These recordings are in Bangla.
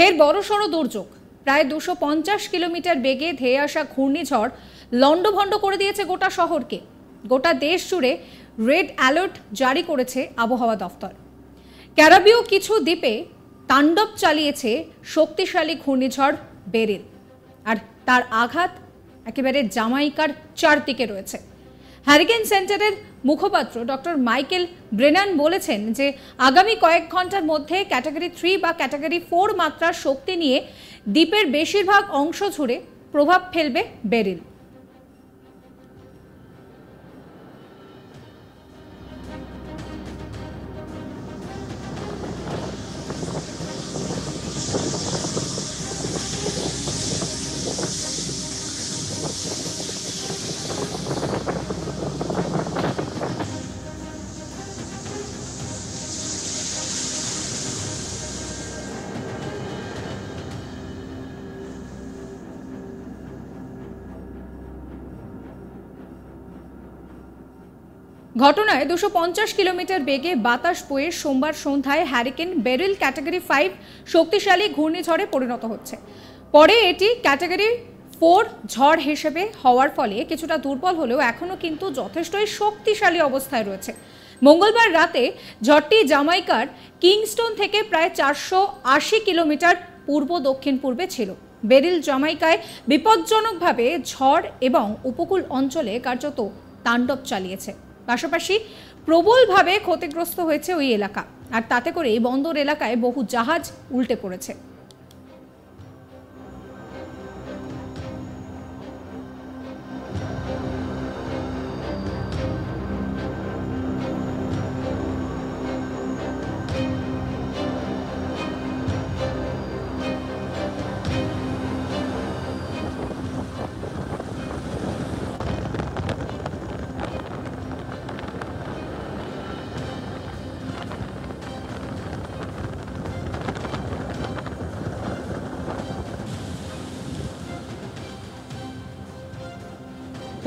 ফের বড়সড় দুর্যোগ প্রায় দুশো পঞ্চাশ কিলোমিটার বেগে ধেয়ে আসা ঘূর্ণিঝড় লণ্ডভণ্ড করে দিয়েছে গোটা শহরকে গোটা দেশ জুড়ে রেড অ্যালার্ট জারি করেছে আবহাওয়া দফতর ক্যারাবীয় কিছু দ্বীপে তাণ্ডব চালিয়েছে শক্তিশালী ঘূর্ণিঝড় বেরিল আর তার আঘাত একেবারে জামাইকার চারদিকে রয়েছে হ্যারিকেন সেন্টারের মুখপাত্র ডক্টর মাইকেল ব্রেনান বলেছেন যে আগামী কয়েক ঘন্টার মধ্যে ক্যাটাগরি থ্রি বা ক্যাটাগরি ফোর মাত্রার শক্তি নিয়ে দ্বীপের বেশিরভাগ অংশ ছুড়ে প্রভাব ফেলবে বেরিল ঘটনায় দুশো কিলোমিটার বেগে বাতাস বয়ে সোমবার সন্ধ্যায় হ্যারিকেন বেরিল ক্যাটাগরি ফাইভ শক্তিশালী ঘূর্ণিঝড়ে পরিণত হচ্ছে পরে এটি ক্যাটাগরি ফোর ঝড় হিসেবে হওয়ার ফলে কিছুটা দুর্বল হলেও এখনও কিন্তু যথেষ্টই শক্তিশালী অবস্থায় রয়েছে মঙ্গলবার রাতে ঝড়টি জামাইকার কিংস্টোন থেকে প্রায় চারশো কিলোমিটার পূর্ব দক্ষিণ পূর্বে ছিল বেরিল জামাইকায় বিপজ্জনকভাবে ঝড় এবং উপকূল অঞ্চলে কার্যত তাণ্ডব চালিয়েছে পাশাপাশি প্রবলভাবে ক্ষতিগ্রস্ত হয়েছে ওই এলাকা আর তাতে করে এই বন্দর এলাকায় বহু জাহাজ উল্টে পড়েছে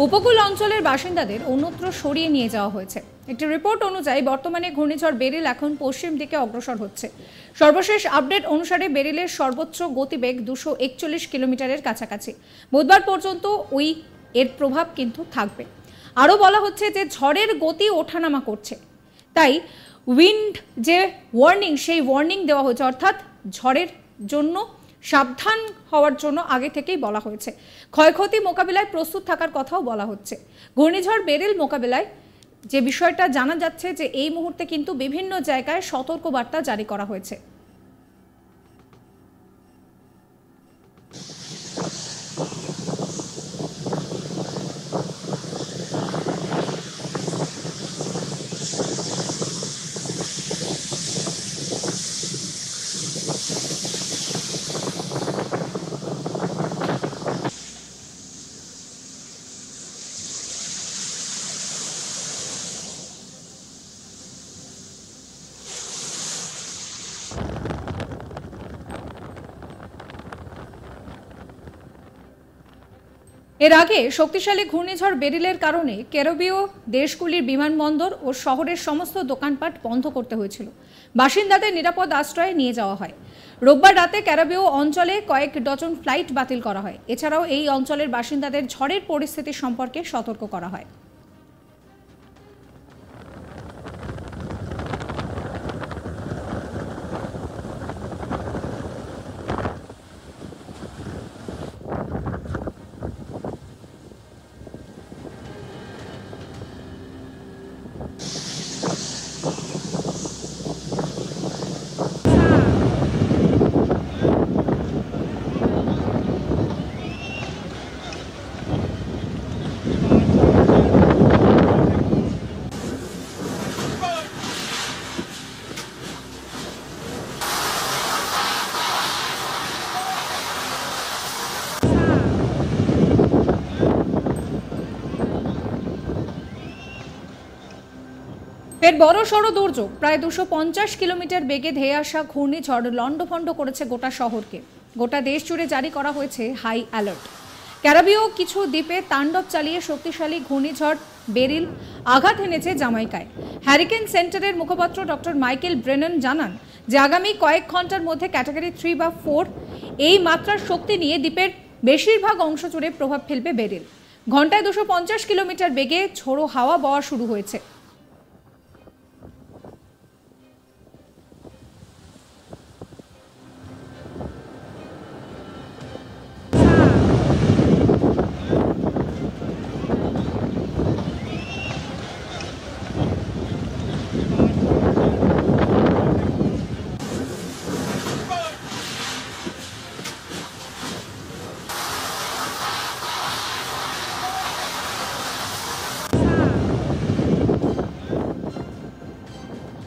উপকূল অঞ্চলের বাসিন্দাদের অন্যত্র সরিয়ে নিয়ে যাওয়া হয়েছে একটি রিপোর্ট অনুযায়ী বর্তমানে ঘূর্ণিঝড় বেরিল এখন পশ্চিম দিকে অগ্রসর হচ্ছে সর্বশেষ আপডেট অনুসারে বেরিলের সর্বোচ্চ গতিবেগ দুশো একচল্লিশ কিলোমিটারের কাছাকাছি বুধবার পর্যন্ত ওই এর প্রভাব কিন্তু থাকবে আরও বলা হচ্ছে যে ঝড়ের গতি ওঠানামা করছে তাই উইন্ড যে ওয়ার্নিং সেই ওয়ার্নিং দেওয়া হয়েছে অর্থাৎ ঝড়ের জন্য সাবধান হওয়ার জন্য আগে থেকেই বলা হয়েছে ক্ষয়ক্ষতি মোকাবিলায় প্রস্তুত থাকার কথাও বলা হচ্ছে ঘূর্ণিঝড় বেরেল মোকাবিলায় যে বিষয়টা জানা যাচ্ছে যে এই মুহূর্তে কিন্তু বিভিন্ন জায়গায় সতর্কবার্তা জারি করা হয়েছে এর আগে শক্তিশালী ঘূর্ণিঝড় বেরিলের কারণে ক্যারবীয় দেশগুলির বিমানবন্দর ও শহরের সমস্ত দোকানপাট বন্ধ করতে হয়েছিল বাসিন্দাদের নিরাপদ আশ্রয়ে নিয়ে যাওয়া হয় রোববার রাতে ক্যারবীয় অঞ্চলে কয়েক ডজন ফ্লাইট বাতিল করা হয় এছাড়াও এই অঞ্চলের বাসিন্দাদের ঝড়ের পরিস্থিতি সম্পর্কে সতর্ক করা হয় এর বড় সড় দুর্যোগ প্রায় দুশো পঞ্চাশ কিলোমিটার বেগে ধেয়ে আসা ঘূর্ণিঝড় লণ্ডভণ্ড করেছে গোটা শহরকে গোটা দেশ জুড়ে জারি করা হয়েছে হাই অ্যালার্ট ক্যারাবীয় কিছু দ্বীপে তাণ্ডব চালিয়ে শক্তিশালী ঘূর্ণিঝড় বেরিল আঘাত এনেছে জামাইকায় হ্যারিকেন সেন্টারের মুখপাত্র ডক্টর মাইকেল ব্রেনন জানান যে আগামী কয়েক ঘন্টার মধ্যে ক্যাটাগরি থ্রি বা ফোর এই মাত্রার শক্তি নিয়ে দ্বীপের বেশিরভাগ অংশ জুড়ে প্রভাব ফেলবে বেরিল ঘন্টায় দুশো কিলোমিটার বেগে ঝোড়ো হাওয়া বওয়া শুরু হয়েছে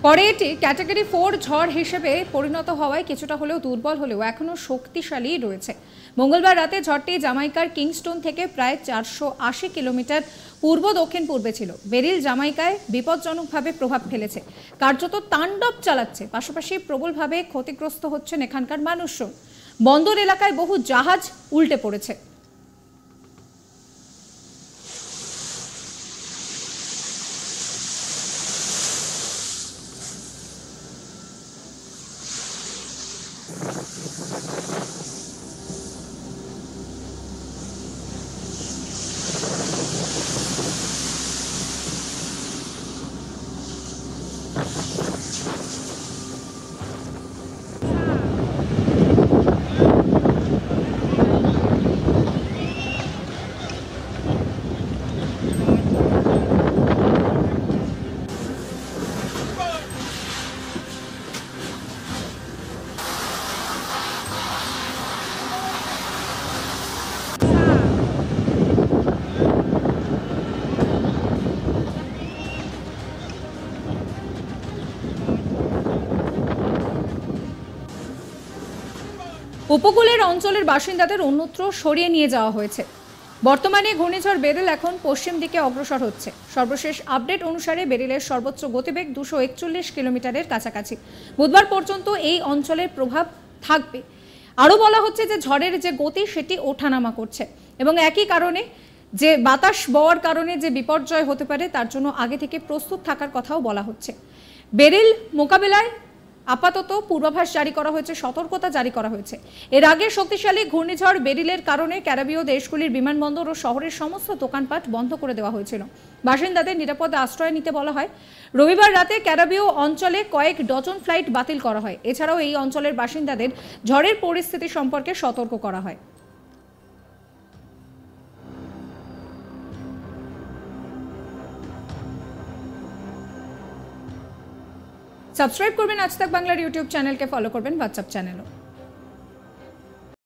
পরে এটি ক্যাটাগরি ফোর ঝড় হিসেবে পরিণত হওয়ায় কিছুটা হলেও দুর্বল হলেও এখনও শক্তিশালী রয়েছে মঙ্গলবার রাতে ঝড়টি জামাইকার কিংস্টোন থেকে প্রায় চারশো আশি কিলোমিটার পূর্ব দক্ষিণ পূর্বে ছিল বেরিল জামাইকায় বিপজ্জনকভাবে প্রভাব ফেলেছে কার্যত তাণ্ডব চালাচ্ছে পাশাপাশি প্রবলভাবে ক্ষতিগ্রস্ত হচ্ছেন এখানকার মানুষজন বন্দর এলাকায় বহু জাহাজ উল্টে পড়েছে উপকূলের অঞ্চলের বাসিন্দাদের অন্যত্র সরিয়ে নিয়ে যাওয়া হয়েছে বর্তমানে ঘূর্ণিঝড় বেদেল এখন পশ্চিম দিকে অগ্রসর হচ্ছে সর্বশেষ আপডেট অনুসারে বেরেলের সর্বোচ্চ গতিবেগ দুশো একচল্লিশ কিলোমিটারের কাছাকাছি বুধবার পর্যন্ত এই অঞ্চলের প্রভাব থাকবে আরও বলা হচ্ছে যে ঝড়ের যে গতি সেটি ওঠানামা করছে এবং একই কারণে যে বাতাস বওয়ার কারণে যে বিপর্যয় হতে পারে তার জন্য আগে থেকে প্রস্তুত থাকার কথাও বলা হচ্ছে বেরেল মোকাবেলায় আপাতত পূর্বাভাস জারি করা হয়েছে সতর্কতা জারি করা হয়েছে এর আগে শক্তিশালী ঘূর্ণিঝড় বেরিলের কারণে ক্যারাবীয় দেশগুলির বিমানবন্দর ও শহরের সমস্ত দোকানপাট বন্ধ করে দেওয়া হয়েছিল বাসিন্দাদের নিরাপদে আশ্রয় নিতে বলা হয় রবিবার রাতে ক্যারাবীয় অঞ্চলে কয়েক ডজন ফ্লাইট বাতিল করা হয় এছাড়াও এই অঞ্চলের বাসিন্দাদের ঝড়ের পরিস্থিতি সম্পর্কে সতর্ক করা হয় সাবস্ক্রাইব করবেন আজ তাক বাংলার ইউটিউব চ্যানেলকে ফলো করবেন হোয়াটসঅ্যাপ চ্যানেলও